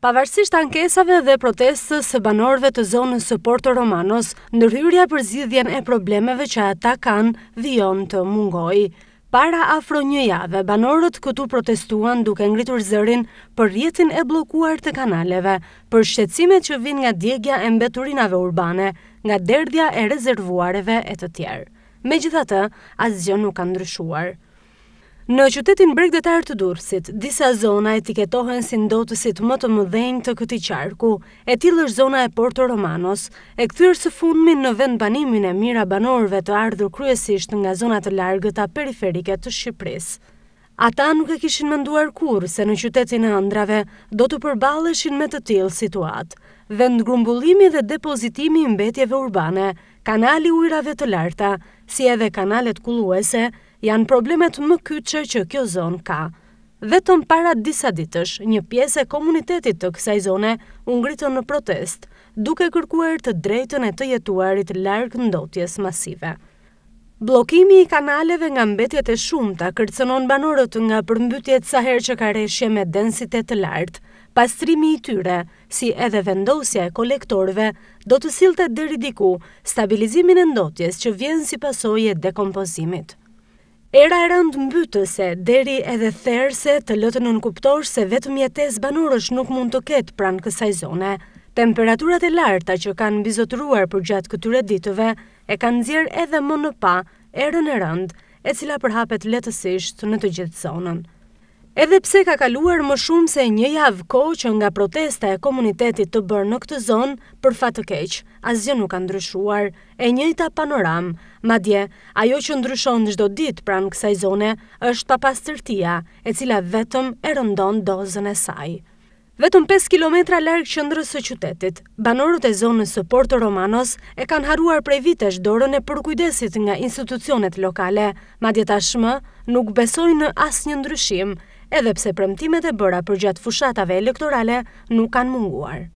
Pavarësisht ankesave dhe protestës së banorëve të zonës së Porto Romanos, ndërhyrja për zgjidhjen e problemeve që ata kanë vijon të mungojë. Para afro një jave, banorët këtu protestuan duke ngritur zërin për rjetin e blokuar të kanaleve, për shqecimet që vin nga djegja e mbeturinave urbane, nga derdhja e rezervuareve e të tjerë. Me gjitha të, asgjë nuk kanë ndryshuar. Në qytetin bregdetar të Durësit, disa zona etiketohen si ndotësit më të mëdhenjë të këti qarku, e tilë është zona e Porto Romanos, e këthyrë së fundmin në vend banimin e mira banorëve të ardhur kryesisht nga zonat të largëta periferike të Shqipërisë. Ata nuk e kishin mënduar kur se në qytetin e ëndrave do të përbaleshin me të tilë situatë, dhe në grumbullimi dhe depozitimi i mbetjeve urbane, kanali ujrave të larta, si edhe kanalet kuluese, janë problemet më kyqe që kjo zonë ka. Vetëm para disa ditësh, një piesë e komunitetit të kësaj zone ungritën në protest, duke kërkuar të drejtën e të jetuarit larkë ndotjes masive. Blokimi i kanaleve nga mbetjet e shumë të kërcenon banorët nga përmbytjet saher që ka reshje me densitet të lartë, pastrimi i tyre, si edhe vendosja e kolektorve, do të silte diku stabilizimin e ndotjes që vjen si pasoj e dekompozimit. Era e rënd mbytëse, deri edhe therëse të lëtë në nënkuptor se vetë mjetes banorës nuk mund të ketë pranë kësaj zone. Temperaturat e larta që kanë bizotruar për gjatë këture ditëve e kanë zjerë edhe më në pa erën e rënd, e cila përhapet letësisht në të gjithë zonën. Edhe pse ka kaluar më shumë se një javë ko që nga protesta e komunitetit të bërë në këtë zonë, për fatë keq, asgjë nuk ka ndryshuar, e njëjta panoram, madje, ajo që ndryshon në gjdo ditë pranë kësaj zone, është papastërtia, e cila vetëm e rëndon dozën e saj. Vetëm 5 kilometra larkë qëndrës së qytetit, banorët e zonës së Porto Romanos e kanë haruar prej vitesh dorën e përkujdesit nga institucionet lokale, madje tashmë nuk besojnë në asë një ndryshim, Edhe pse premtimet e bëra gjatë fushatave elektorale nuk kanë munguar.